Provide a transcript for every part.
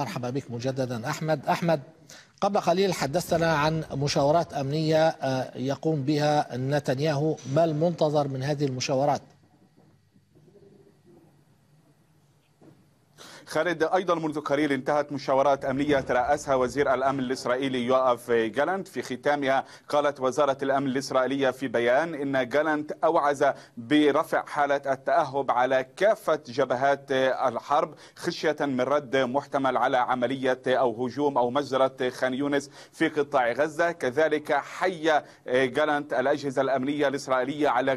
مرحبا بك مجددا احمد احمد قبل قليل حدثتنا عن مشاورات امنيه آه، يقوم بها نتنياهو ما المنتظر من هذه المشاورات خالد أيضا منذ قليل انتهت مشاورات أمنية ترأسها وزير الأمن الإسرائيلي يوآف جالنت في ختامها قالت وزارة الأمن الإسرائيلية في بيان إن جالنت أوعز برفع حالة التأهب على كافة جبهات الحرب خشية من رد محتمل على عملية أو هجوم أو مجزرة خان يونس في قطاع غزة كذلك حي جالنت الأجهزة الأمنية الإسرائيلية على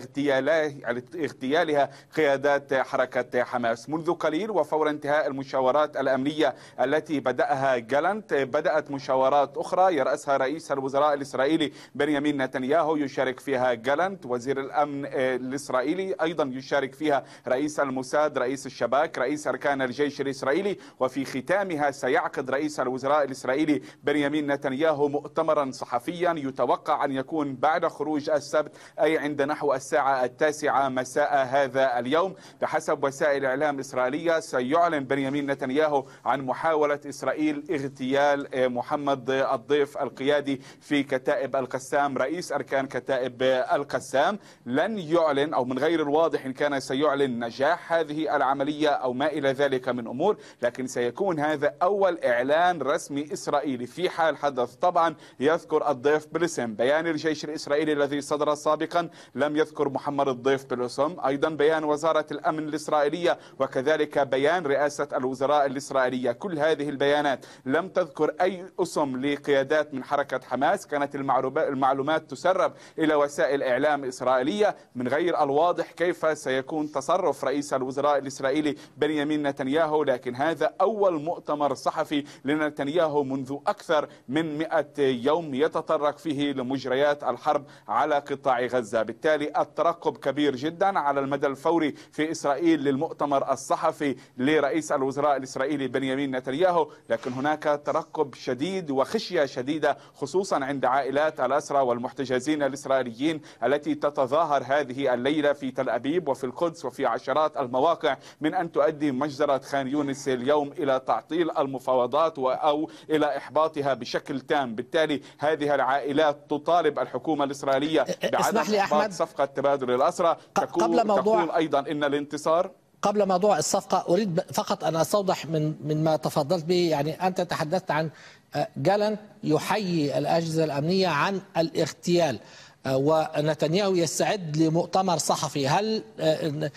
اغتيالها قيادات حركة حماس منذ قليل وفور انتهاء المشاورات الأمنية التي بدأها جالنت بدأت مشاورات أخرى يرأسها رئيس الوزراء الإسرائيلي بنيامين نتنياهو يشارك فيها جالنت وزير الأمن الإسرائيلي أيضا يشارك فيها رئيس الموساد رئيس الشباك رئيس أركان الجيش الإسرائيلي وفي ختامها سيعقد رئيس الوزراء الإسرائيلي بنيامين نتنياهو مؤتمرا صحفيا يتوقع أن يكون بعد خروج السبت أي عند نحو الساعة التاسعة مساء هذا اليوم بحسب وسائل إعلام إسرائيلية سيعلن بنيامين بنيامين نتنياهو عن محاولة إسرائيل اغتيال آه، محمد الضيف القيادي في كتائب القسام رئيس أركان كتائب القسام لن يعلن أو من غير الواضح إن كان سيعلن نجاح هذه العملية أو ما إلى ذلك من أمور لكن سيكون هذا أول إعلان رسمي إسرائيلي في حال حدث طبعا يذكر الضيف بالاسم بيان الجيش الإسرائيلي الذي صدر سابقا لم يذكر محمد الضيف بالاسم أيضا بيان وزارة الأمن الإسرائيلية وكذلك بيان رئاسة الوزراء الإسرائيلية كل هذه البيانات لم تذكر أي أسم لقيادات من حركة حماس كانت المعلومات تسرب إلى وسائل إعلام إسرائيلية من غير الواضح كيف سيكون تصرف رئيس الوزراء الإسرائيلي بنيامين نتنياهو لكن هذا أول مؤتمر صحفي لنتنياهو منذ أكثر من 100 يوم يتطرق فيه لمجريات الحرب على قطاع غزة بالتالي الترقب كبير جدا على المدى الفوري في إسرائيل للمؤتمر الصحفي لرئيس الوزراء الوزراء الإسرائيلي بنيامين نتنياهو لكن هناك ترقب شديد وخشية شديدة خصوصا عند عائلات الأسرى والمحتجزين الإسرائيليين التي تتظاهر هذه الليلة في تل أبيب وفي القدس وفي عشرات المواقع من أن تؤدي مجزرة خان يونس اليوم إلى تعطيل المفاوضات أو إلى إحباطها بشكل تام بالتالي هذه العائلات تطالب الحكومة الإسرائيلية بعدم إحباط صفقة تبادل الأسرى تقول, قبل موضوع تقول أيضا إن الانتصار قبل موضوع الصفقة أريد فقط أن أستوضح من من ما تفضلت به يعني أنت تحدثت عن آه، جالنت يحيي الأجهزة الأمنية عن الاغتيال آه، ونتنياهو يستعد لمؤتمر صحفي هل آه،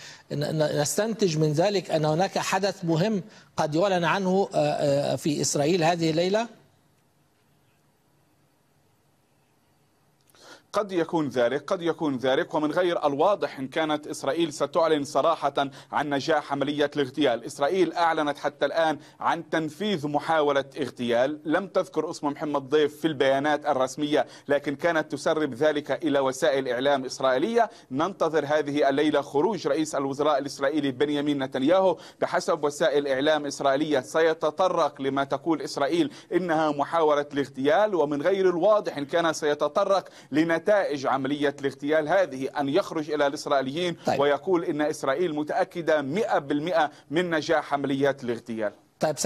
نستنتج من ذلك أن هناك حدث مهم قد يعلن عنه في إسرائيل هذه الليلة؟ قد يكون ذلك قد يكون ذلك ومن غير الواضح إن كانت إسرائيل ستعلن صراحة عن نجاح عملية الاغتيال إسرائيل أعلنت حتى الآن عن تنفيذ محاولة اغتيال لم تذكر اسم محمد ضيف في البيانات الرسمية لكن كانت تسرب ذلك إلى وسائل إعلام إسرائيلية ننتظر هذه الليلة خروج رئيس الوزراء الإسرائيلي بنيامين نتنياهو بحسب وسائل إعلام إسرائيلية سيتطرق لما تقول إسرائيل إنها محاولة الاغتيال ومن غير الواضح إن كان سيتطرق لنتيجة نتائج عملية الاغتيال هذه أن يخرج إلى الإسرائيليين طيب. ويقول إن إسرائيل متأكدة 100% من نجاح عمليات الاغتيال